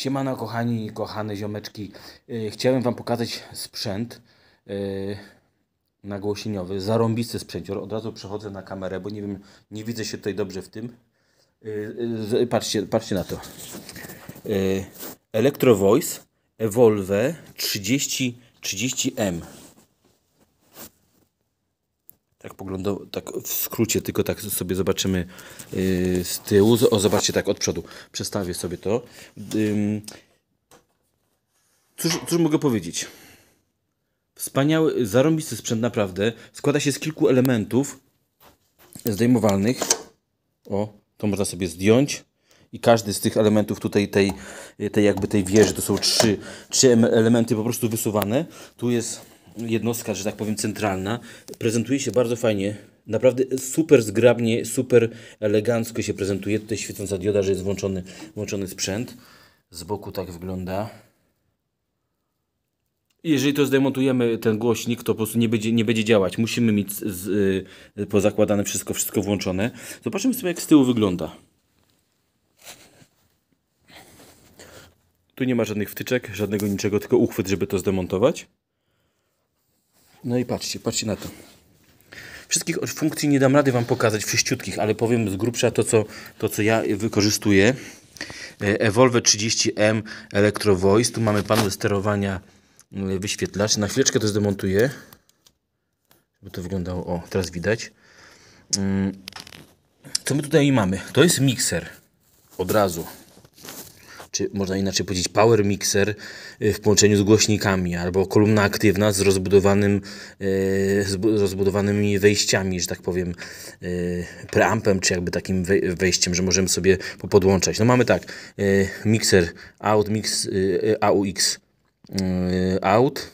Siemano kochani i kochane ziomeczki. Y, chciałem Wam pokazać sprzęt y, nagłośnieniowy, zarąbisty sprzęcior. Od razu przechodzę na kamerę, bo nie wiem, nie widzę się tutaj dobrze w tym. Y, patrzcie, patrzcie na to. Electro Voice Evolve 30, 30M. Tak poglądowo, tak w skrócie, tylko tak sobie zobaczymy yy, z tyłu. O, zobaczcie tak od przodu. Przestawię sobie to. Yy, cóż, cóż mogę powiedzieć? Wspaniały, zarąbisty sprzęt naprawdę. Składa się z kilku elementów zdejmowalnych. O, to można sobie zdjąć. I każdy z tych elementów tutaj, tej, tej jakby tej wieży, to są trzy, trzy elementy po prostu wysuwane. Tu jest jednostka, że tak powiem, centralna, prezentuje się bardzo fajnie. Naprawdę super zgrabnie, super elegancko się prezentuje. Tutaj świecąca dioda, że jest włączony, włączony sprzęt. Z boku tak wygląda. Jeżeli to zdemontujemy, ten głośnik, to po prostu nie będzie, nie będzie działać. Musimy mieć z, y, pozakładane wszystko, wszystko włączone. Zobaczymy sobie, jak z tyłu wygląda. Tu nie ma żadnych wtyczek, żadnego niczego, tylko uchwyt, żeby to zdemontować. No i patrzcie, patrzcie na to. Wszystkich funkcji nie dam rady Wam pokazać wszyściutkich, ale powiem z grubsza to, co, to, co ja wykorzystuję. E, Evolve 30M Electro Voice. Tu mamy panel sterowania mm, wyświetlacz. Na chwileczkę to zdemontuję, żeby to wyglądało. O, teraz widać. Mm, co my tutaj mamy? To jest mikser. Od razu czy można inaczej powiedzieć power mixer e, w połączeniu z głośnikami, albo kolumna aktywna z, rozbudowanym, e, z rozbudowanymi wejściami, że tak powiem, e, preampem, czy jakby takim wejściem, że możemy sobie popodłączać. No mamy tak, mixer out, mix, AUX out,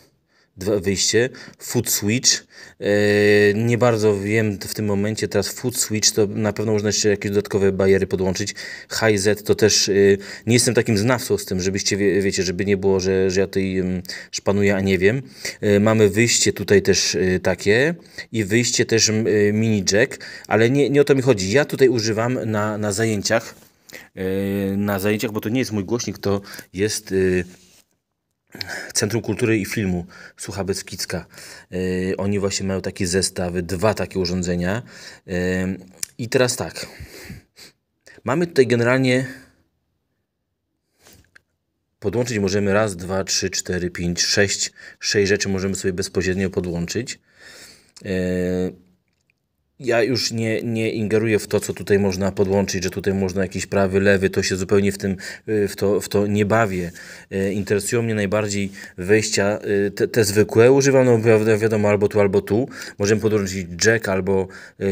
wyjście, food switch. E, nie bardzo wiem w tym momencie, teraz food switch to na pewno można jeszcze jakieś dodatkowe bariery podłączyć. High Z to też e, nie jestem takim znawcą z tym, żebyście wie, wiecie, żeby nie było, że, że ja tutaj mm, szpanuję, a nie wiem. E, mamy wyjście tutaj też takie i wyjście też mini jack, ale nie, nie o to mi chodzi. Ja tutaj używam na, na zajęciach, na zajęciach, bo to nie jest mój głośnik, to jest Centrum Kultury i Filmu Słucha Beckicka. Yy, oni właśnie mają takie zestawy, dwa takie urządzenia. Yy, I teraz tak. Mamy tutaj generalnie podłączyć możemy raz, dwa, trzy, cztery, pięć, sześć. Sześć rzeczy możemy sobie bezpośrednio podłączyć. Yy, ja już nie, nie ingeruję w to, co tutaj można podłączyć, że tutaj można jakiś prawy, lewy, to się zupełnie w, tym, y, w, to, w to nie bawię. Y, interesują mnie najbardziej wejścia y, te, te zwykłe, używane wiadomo albo tu, albo tu. Możemy podłączyć jack albo,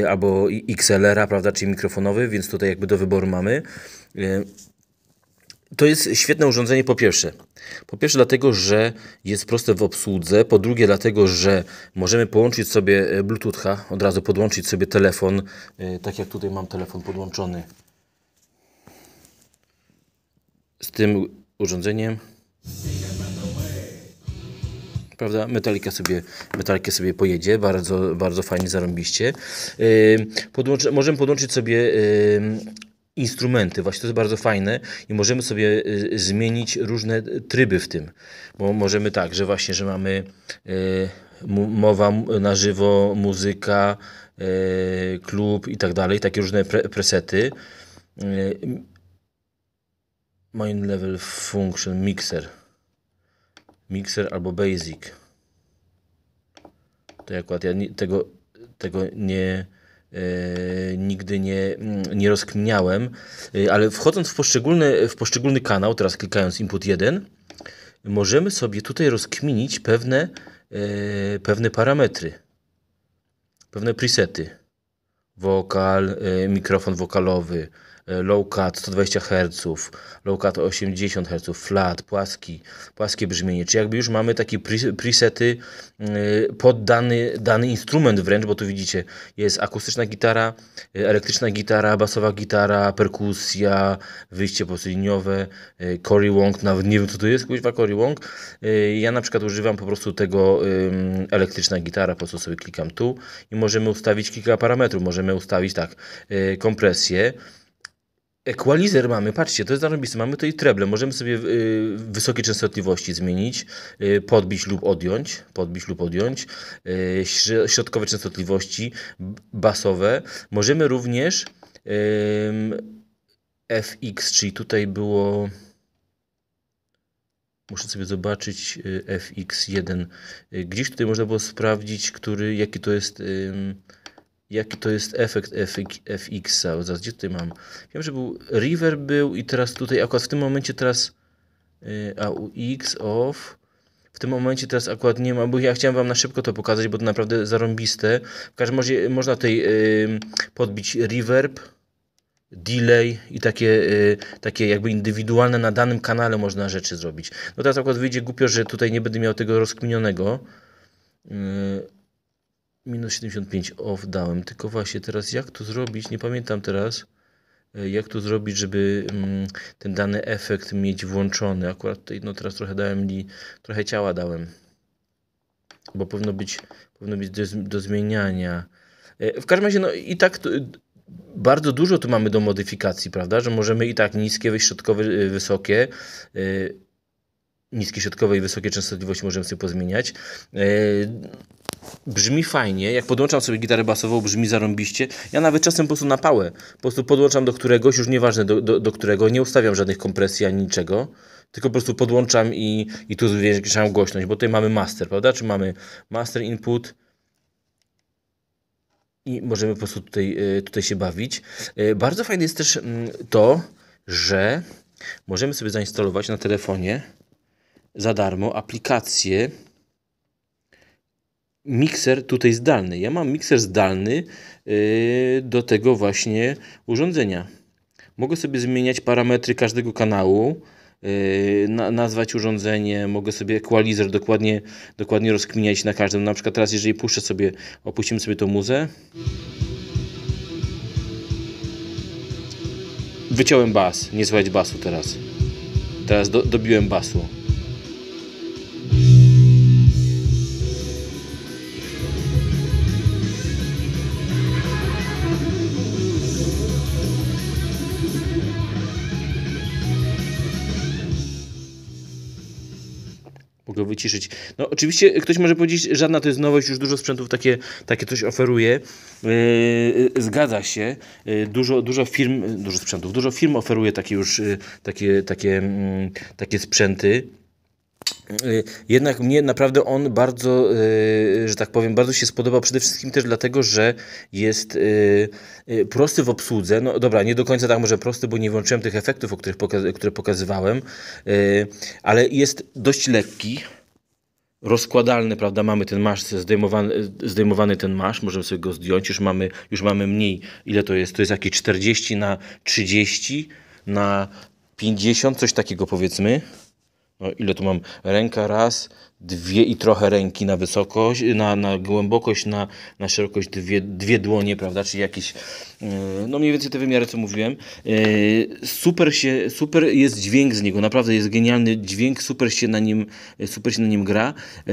albo XLR-a, prawda, czyli mikrofonowy, więc tutaj jakby do wyboru mamy. To jest świetne urządzenie po pierwsze. Po pierwsze dlatego, że jest proste w obsłudze, po drugie dlatego, że możemy połączyć sobie e, Bluetootha, od razu podłączyć sobie telefon, e, tak jak tutaj mam telefon podłączony z tym urządzeniem. Prawda? Metalika sobie, metalikę sobie pojedzie, bardzo, bardzo fajnie zarąbiście. E, możemy podłączyć sobie instrumenty. Właśnie to jest bardzo fajne i możemy sobie y, zmienić różne tryby w tym, bo możemy tak, że właśnie, że mamy y, mowa na żywo, muzyka, y, klub i tak dalej, takie różne pre presety. Mind Level Function, Mixer. Mixer albo Basic. To akurat ja tego, tego nie E, nigdy nie, nie rozkminiałem, e, ale wchodząc w poszczególny, w poszczególny kanał, teraz klikając input 1, możemy sobie tutaj rozkminić pewne, e, pewne parametry, pewne presety. Wokal, mikrofon wokalowy, E, low cut 120 Hz, low cut 80 Hz, flat, płaski, płaskie brzmienie, czy jakby już mamy takie presety e, pod dany, dany instrument wręcz, bo tu widzicie, jest akustyczna gitara, e, elektryczna gitara, basowa gitara, perkusja, wyjście posyliniowe, Cory Wong, nawet nie wiem co to jest, kuźwa Cory Wong. Ja na przykład używam po prostu tego elektryczna gitara, po prostu sobie klikam tu i możemy ustawić kilka parametrów, możemy ustawić tak, kompresję, Equalizer mamy, patrzcie, to jest zarąbiste. Mamy tutaj treble, możemy sobie y, wysokie częstotliwości zmienić, y, podbić lub odjąć, podbić lub odjąć, y, środkowe częstotliwości, basowe. Możemy również FX, czyli tutaj było... Muszę sobie zobaczyć y, FX1. Y, gdzieś tutaj można było sprawdzić, który, jaki to jest jaki to jest efekt FX-a. Zaraz, gdzie tutaj mam? Wiem, że był River był i teraz tutaj, akurat w tym momencie teraz y, u x off. W tym momencie teraz akurat nie ma, bo ja chciałem wam na szybko to pokazać, bo to naprawdę zarąbiste. W każdym razie można tutaj y, podbić reverb, delay i takie, y, takie jakby indywidualne na danym kanale można rzeczy zrobić. No teraz akurat wyjdzie głupio, że tutaj nie będę miał tego rozkminionego minus 75 off dałem, tylko właśnie teraz jak to zrobić, nie pamiętam teraz e, jak to zrobić, żeby mm, ten dany efekt mieć włączony. Akurat tutaj no teraz trochę dałem li, trochę ciała dałem, bo powinno być, powinno być do, do zmieniania. E, w każdym razie no i tak to, bardzo dużo tu mamy do modyfikacji, prawda, że możemy i tak niskie, środkowe, e, wysokie, niskie, środkowe i wysokie częstotliwości możemy sobie pozmieniać brzmi fajnie, jak podłączam sobie gitarę basową, brzmi zarąbiście. Ja nawet czasem po prostu na pałę, po prostu podłączam do któregoś, już nieważne do, do, do którego, nie ustawiam żadnych kompresji ani niczego, tylko po prostu podłączam i, i tu zwiększam głośność, bo tutaj mamy master, prawda? Czy mamy master input, i możemy po prostu tutaj, e, tutaj się bawić. E, bardzo fajne jest też mm, to, że możemy sobie zainstalować na telefonie za darmo aplikację mikser tutaj zdalny. Ja mam mikser zdalny y, do tego właśnie urządzenia. Mogę sobie zmieniać parametry każdego kanału, y, nazwać urządzenie, mogę sobie equalizer dokładnie, dokładnie rozkminiać na każdym. Na przykład teraz, jeżeli puszczę sobie, opuścimy sobie tą muzę. Wyciąłem bas, nie słychać basu teraz. Teraz do, dobiłem basu. No oczywiście ktoś może powiedzieć, żadna to jest nowość, już dużo sprzętów takie, takie coś oferuje. Yy, yy zgadza się. Yy, dużo, dużo firm, dużo sprzętów, dużo firm oferuje takie już yy, takie, takie, mm, takie sprzęty. Yy, jednak mnie naprawdę on bardzo, yy, że tak powiem, bardzo się spodobał. Przede wszystkim też dlatego, że jest prosty w obsłudze. No dobra, nie do końca tak może prosty, bo nie włączyłem tych efektów, o których które pokazywałem, ale jest dość lekki rozkładalny, prawda, mamy ten masz zdejmowany, zdejmowany ten masz, możemy sobie go zdjąć, już mamy, już mamy mniej, ile to jest, to jest jakieś 40 na 30 na 50, coś takiego powiedzmy. No, ile tu mam? Ręka raz, dwie i trochę ręki na wysokość, na, na głębokość, na, na szerokość dwie, dwie dłonie, prawda, czyli jakieś, e, no mniej więcej te wymiary, co mówiłem. E, super się, super jest dźwięk z niego, naprawdę jest genialny dźwięk, super się na nim, super się na nim gra. E,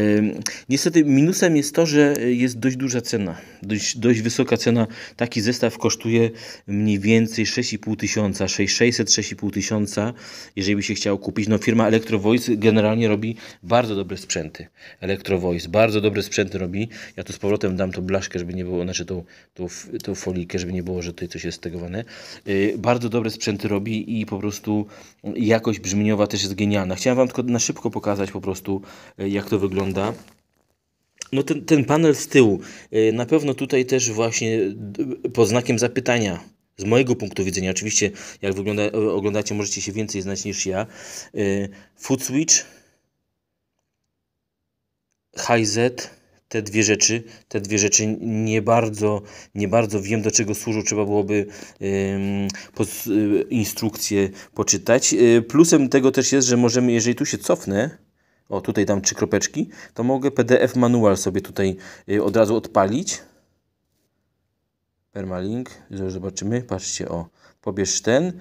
niestety minusem jest to, że jest dość duża cena, dość, dość wysoka cena. Taki zestaw kosztuje mniej więcej 6,5 tysiąca, 600, 6,5 tysiąca, jeżeli by się chciał kupić. No firma Voice generalnie robi bardzo dobry sprzęt sprzęty. Electrovoice, bardzo dobre sprzęty robi. Ja tu z powrotem dam tą blaszkę, żeby nie było, znaczy tą, tą, tą folikę, żeby nie było, że tutaj coś jest stegowane. Y, bardzo dobre sprzęty robi i po prostu jakość brzmieniowa też jest genialna. Chciałem Wam tylko na szybko pokazać po prostu, y, jak to wygląda. No ten, ten panel z tyłu, y, na pewno tutaj też właśnie pod znakiem zapytania z mojego punktu widzenia, oczywiście jak wygląda, oglądacie, możecie się więcej znać niż ja. Food switch HZ, te dwie rzeczy, te dwie rzeczy nie bardzo, nie bardzo wiem do czego służą, trzeba byłoby y, instrukcję poczytać. Y, plusem tego też jest, że możemy, jeżeli tu się cofnę, o tutaj dam trzy kropeczki, to mogę PDF manual sobie tutaj y, od razu odpalić. Permalink, zobaczymy, patrzcie, o, pobierz ten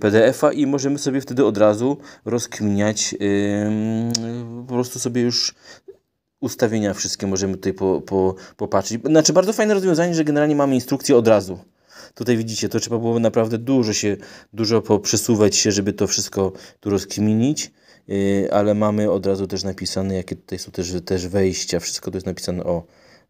PDF-a i możemy sobie wtedy od razu rozkminiać, po prostu sobie już ustawienia wszystkie możemy tutaj po, po, popatrzeć. Znaczy bardzo fajne rozwiązanie, że generalnie mamy instrukcję od razu. Tutaj widzicie, to trzeba było naprawdę dużo się, dużo poprzesuwać się, żeby to wszystko tu rozkminić, yy, ale mamy od razu też napisane, jakie tutaj są też, też wejścia, wszystko to jest napisane o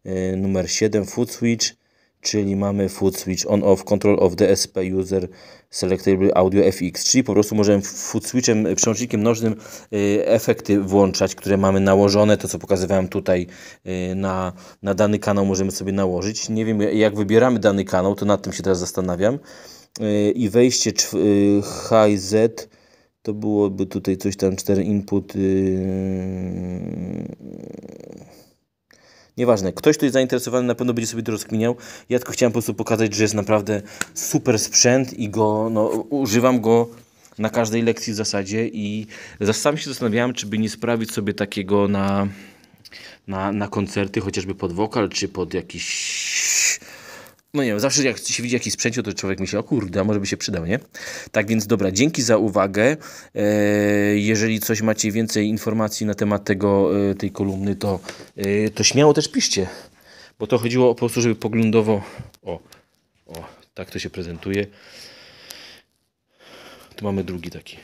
yy, numer 7, foot switch, czyli mamy foot switch on off, control of DSP user, selectable audio FX, czyli po prostu możemy foot switchem, przełącznikiem nożnym y, efekty włączać, które mamy nałożone, to co pokazywałem tutaj y, na, na dany kanał możemy sobie nałożyć. Nie wiem jak wybieramy dany kanał, to nad tym się teraz zastanawiam. Y, I wejście HZ to byłoby tutaj coś tam cztery input Nieważne, ktoś, kto jest zainteresowany, na pewno będzie sobie to rozkminiał. Ja tylko chciałem po prostu pokazać, że jest naprawdę super sprzęt i go, no, używam go na każdej lekcji w zasadzie i sam się zastanawiałem, czy by nie sprawić sobie takiego na, na, na koncerty, chociażby pod wokal, czy pod jakiś no nie wiem, zawsze jak się widzi jakiś sprzęt to człowiek myśli, o kurde, a może by się przydał, nie? Tak więc dobra, dzięki za uwagę. E, jeżeli coś macie więcej informacji na temat tego, e, tej kolumny, to, e, to śmiało też piszcie, bo to chodziło o po prostu, żeby poglądowo, o, o, tak to się prezentuje. Tu mamy drugi taki.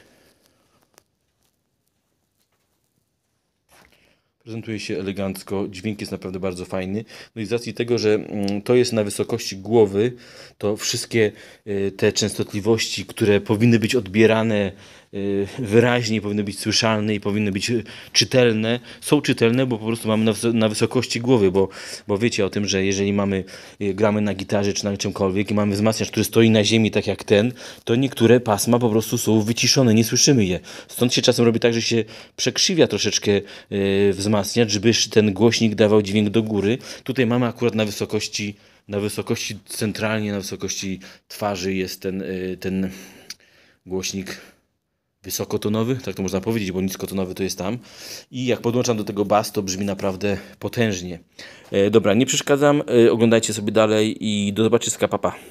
Prezentuje się elegancko, dźwięk jest naprawdę bardzo fajny. No i z racji tego, że mm, to jest na wysokości głowy, to wszystkie y, te częstotliwości, które powinny być odbierane Y, wyraźnie powinny być słyszalne i powinny być czytelne. Są czytelne, bo po prostu mamy na wysokości głowy, bo, bo wiecie o tym, że jeżeli mamy, y, gramy na gitarze czy na czymkolwiek i mamy wzmacniacz, który stoi na ziemi tak jak ten, to niektóre pasma po prostu są wyciszone, nie słyszymy je. Stąd się czasem robi tak, że się przekrzywia troszeczkę y, wzmacniacz, żeby ten głośnik dawał dźwięk do góry. Tutaj mamy akurat na wysokości na wysokości centralnie, na wysokości twarzy jest ten, ten głośnik wysokotonowy, tak to można powiedzieć, bo niskotonowy to jest tam. I jak podłączam do tego bas, to brzmi naprawdę potężnie. E, dobra, nie przeszkadzam, e, oglądajcie sobie dalej i do zobaczyska, papa.